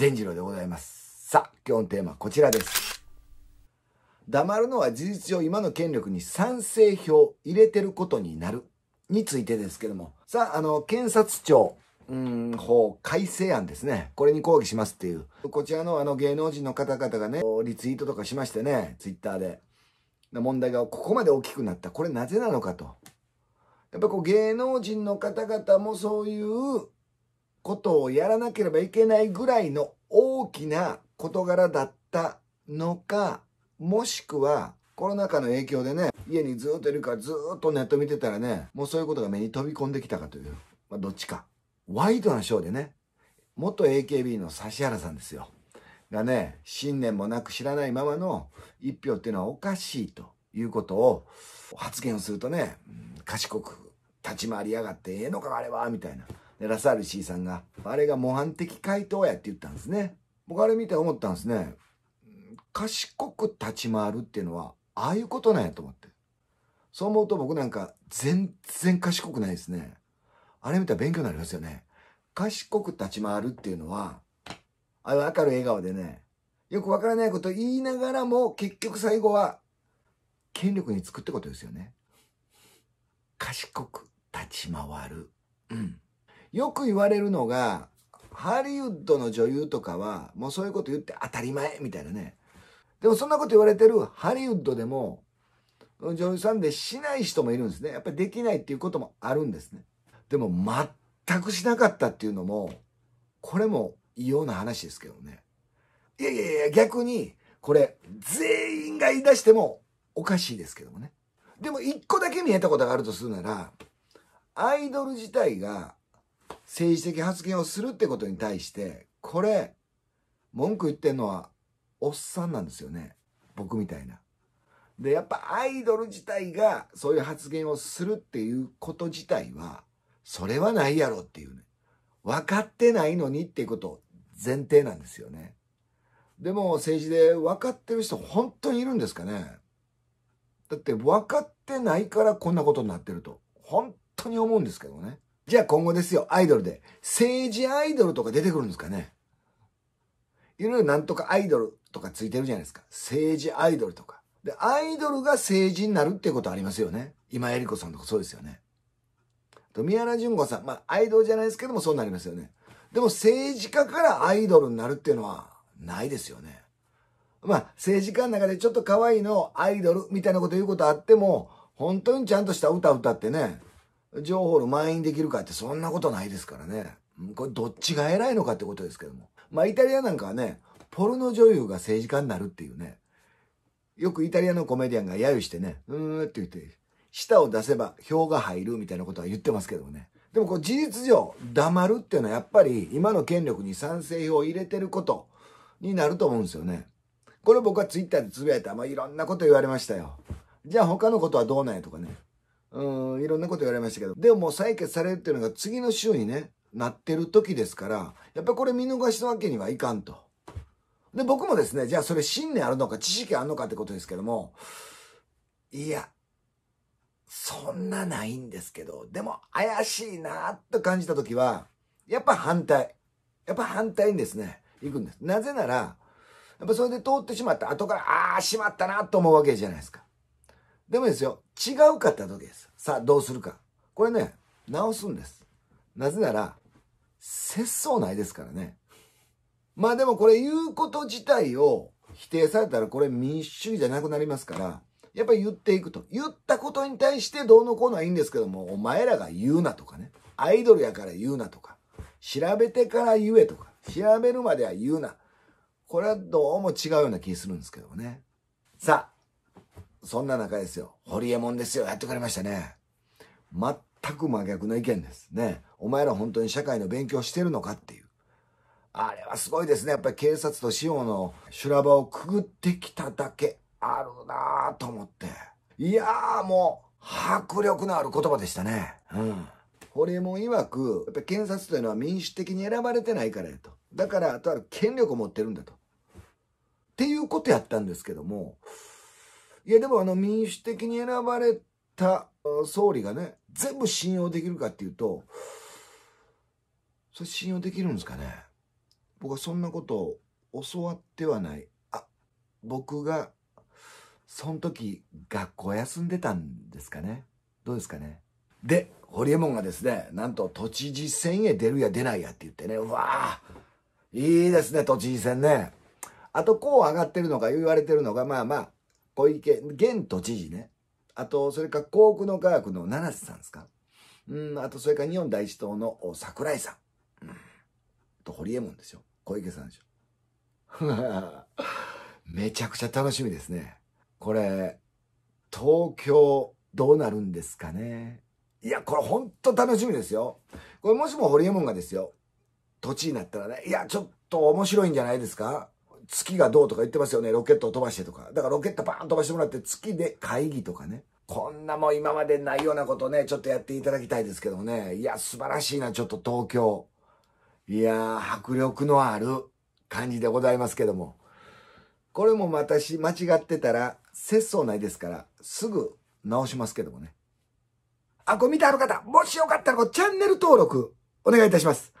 善次郎でございます。さあ、今日のテーマはこちらです。黙るのは事実上今の権力に賛成票入れてることになるについてですけども。さあ、あの、検察庁、うん、法改正案ですね。これに抗議しますっていう。こちらのあの芸能人の方々がね、リツイートとかしましてね、ツイッターで。問題がここまで大きくなった。これなぜなのかと。やっぱこう芸能人の方々もそういうことをやらなければいけないぐらいの大きな事柄だったのか、もしくはコロナ禍の影響でね、家にずっといるからずっとネット見てたらね、もうそういうことが目に飛び込んできたかという、まあ、どっちか。ワイドなショーでね、元 AKB の指原さんですよ。がね、信念もなく知らないままの一票っていうのはおかしいということを発言をするとね、賢く立ち回りやがってええのかあれは、みたいな。で、ラサール C さんが、あれが模範的回答やって言ったんですね。僕あれ見て思ったんですね。賢く立ち回るっていうのは、ああいうことなんやと思って。そう思うと僕なんか全然賢くないですね。あれ見たら勉強になりますよね。賢く立ち回るっていうのは、あの明るい笑顔でね、よくわからないこと言いながらも結局最後は権力につくってことですよね。賢く立ち回る。うん。よく言われるのが、ハリウッドの女優とかは、もうそういうこと言って当たり前みたいなね。でもそんなこと言われてるハリウッドでも、女優さんでしない人もいるんですね。やっぱりできないっていうこともあるんですね。でも全くしなかったっていうのも、これも異様な話ですけどね。いやいやいや、逆に、これ、全員が言い出してもおかしいですけどもね。でも一個だけ見えたことがあるとするなら、アイドル自体が政治的発言をするってことに対して、これ、文句言ってんのは、おっさんなんですよね。僕みたいな。で、やっぱアイドル自体がそういう発言をするっていうこと自体は、それはないやろっていうね。分かってないのにっていうこと前提なんですよね。でも政治で分かってる人本当にいるんですかねだって分かってないからこんなことになってると。本当に思うんですけどね。じゃあ今後ですよ、アイドルで。政治アイドルとか出てくるんですかねいろいろなんとかアイドルとかついてるじゃないですか。政治アイドルとか。で、アイドルが政治になるっていうことありますよね。今えり子さんとかそうですよね。と、宮原淳子さん。まあ、アイドルじゃないですけども、そうなりますよね。でも政治家からアイドルになるっていうのはないですよね。まあ、政治家の中でちょっと可愛いのアイドルみたいなこと言うことあっても、本当にちゃんとした歌歌ってね、情報の満員できるかってそんなことないですからね。これどっちが偉いのかってことですけども。まあイタリアなんかはね、ポルノ女優が政治家になるっていうね。よくイタリアのコメディアンが揶揄してね、うーんって言って、舌を出せば票が入るみたいなことは言ってますけどもね。でもこう事実上、黙るっていうのはやっぱり今の権力に賛成票を入れてることになると思うんですよね。これ僕はツイッターでつぶやいたまあ、いろんなこと言われましたよ。じゃあ他のことはどうなんやとかね。うん、いろんなこと言われましたけど、でももう採決されるっていうのが次の週にね、なってる時ですから、やっぱりこれ見逃したわけにはいかんと。で、僕もですね、じゃあそれ信念あるのか、知識あるのかってことですけども、いや、そんなないんですけど、でも怪しいなと感じた時は、やっぱ反対。やっぱ反対にですね、行くんです。なぜなら、やっぱそれで通ってしまった後から、ああ、しまったなと思うわけじゃないですか。でもですよ、違うかった時です。さあ、どうするか。これね、直すんです。なぜなら、節操ないですからね。まあでもこれ言うこと自体を否定されたらこれ民主主義じゃなくなりますから、やっぱり言っていくと。言ったことに対してどうのこうのはいいんですけども、お前らが言うなとかね。アイドルやから言うなとか。調べてから言えとか。調べるまでは言うな。これはどうも違うような気するんですけどもね。さあ、そんな中ですよ。ホリエモンですよ。やってくれましたね。全く真逆の意見ですね。お前ら本当に社会の勉強してるのかっていう。あれはすごいですね。やっぱり警察と司法の修羅場をくぐってきただけあるなぁと思って。いやーもう、迫力のある言葉でしたね。うん。ホリエモン曰く、やっぱり検察というのは民主的に選ばれてないからやと。だから、あとは権力を持ってるんだと。っていうことやったんですけども、いや、でもあの民主的に選ばれた総理がね、全部信用できるかっていうと、それ信用できるんですかね僕はそんなことを教わってはない。あ、僕が、その時、学校休んでたんですかねどうですかねで、ホリエモンがですね、なんと都知事選へ出るや出ないやって言ってね、うわぁ、いいですね、都知事選ね。あと、こう上がってるのか言われてるのが、まあまあ、小池、現都知事ね。あと、それか幸福の科学の七瀬さんですか。うん、あと、それか日本第一党の桜井さん。うん、と、堀江門ですよ。小池さんでしょ。めちゃくちゃ楽しみですね。これ、東京、どうなるんですかね。いや、これほんと楽しみですよ。これもしも堀江門がですよ、土地になったらね、いや、ちょっと面白いんじゃないですか月がどうとか言ってますよね。ロケットを飛ばしてとか。だからロケットバーン飛ばしてもらって月で会議とかね。こんなもう今までないようなことね、ちょっとやっていただきたいですけどもね。いや、素晴らしいな、ちょっと東京。いや迫力のある感じでございますけども。これも私、間違ってたら、節操ないですから、すぐ直しますけどもね。あ、これ見てある方、もしよかったら、チャンネル登録、お願いいたします。